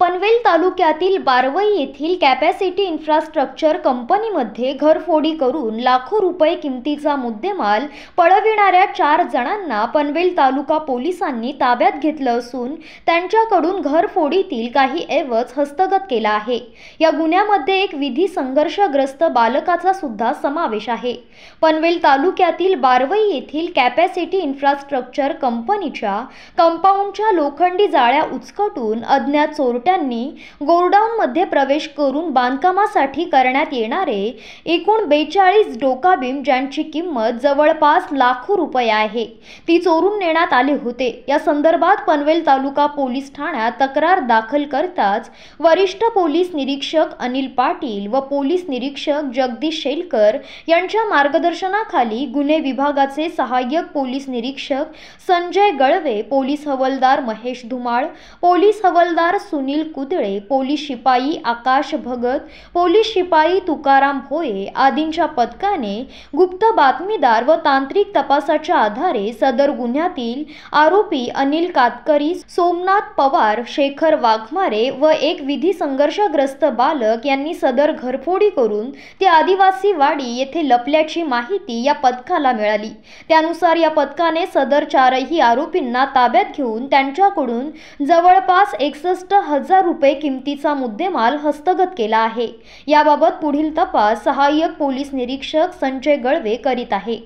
पनवेल तालुक्यातील बारवई येथील capacity infrastructure कंपनीमध्ये घरफोडी करून लाखो रुपये किमतीचा मुद्देमाल पळविणाऱ्या चार जणांना पनवेल तालुका पोलिसांनी ताब्यात घेतलं असून त्यांच्याकडून घरफोडीतील काही ऐवज हस्तगत केला आहे या गुन्ह्यामध्ये एक विधी संघर्षग्रस्त बालकाचा सुद्धा समावेश आहे पनवेल तालुक्यातील बारवई येथील कॅपॅसिटी इन्फ्रास्ट्रक्चर कंपनीच्या कंपाऊंडच्या लोखंडी जाळ्या उचकटून अज्ञात चोरट्या नेत्यांनी गोरडाऊनमध्ये प्रवेश करून बांधकामासाठी करण्यात येणारे एकूण बेचाळीस डोकाबीम ज्यांची किंमत जवळपास लाखो रुपये आहे ती चोरून नेण्यात आले होते या संदर्भात पनवेल तालुका पोलीस ठाण्यात तक्रार दाखल करताच वरिष्ठ पोलीस निरीक्षक अनिल पाटील व पोलीस निरीक्षक जगदीश शेलकर यांच्या मार्गदर्शनाखाली गुन्हे विभागाचे सहाय्यक पोलीस निरीक्षक संजय गळवे पोलीस हवलदार महेश धुमाळ पोलीस हवलदार सुनील सुनील कुदळे पोलीस शिपाई आकाश भगत पोलीस शिपाई तुकाराम भोये आदींच्या पथकाने गुप्त बातमीदार व तांत्रिक तपासाच्या आधारे सदर गुन्ह्यातील आरोपी अनिल कातकरी सोमनाथ पवार शेखर वाघमारे व एक विधी संघर्षग्रस्त बालक यांनी सदर घरफोडी करून ते आदिवासी वाडी येथे लपल्याची माहिती या पथकाला मिळाली त्यानुसार या पथकाने सदर चारही आरोपींना ताब्यात घेऊन त्यांच्याकडून जवळपास एकसष्ट हजार रुपये किमतीचा मुद्देमाल हस्तगत केला आहे याबाबत पुढील तपास सहाय्यक पोलीस निरीक्षक संजय गळवे करीत आहे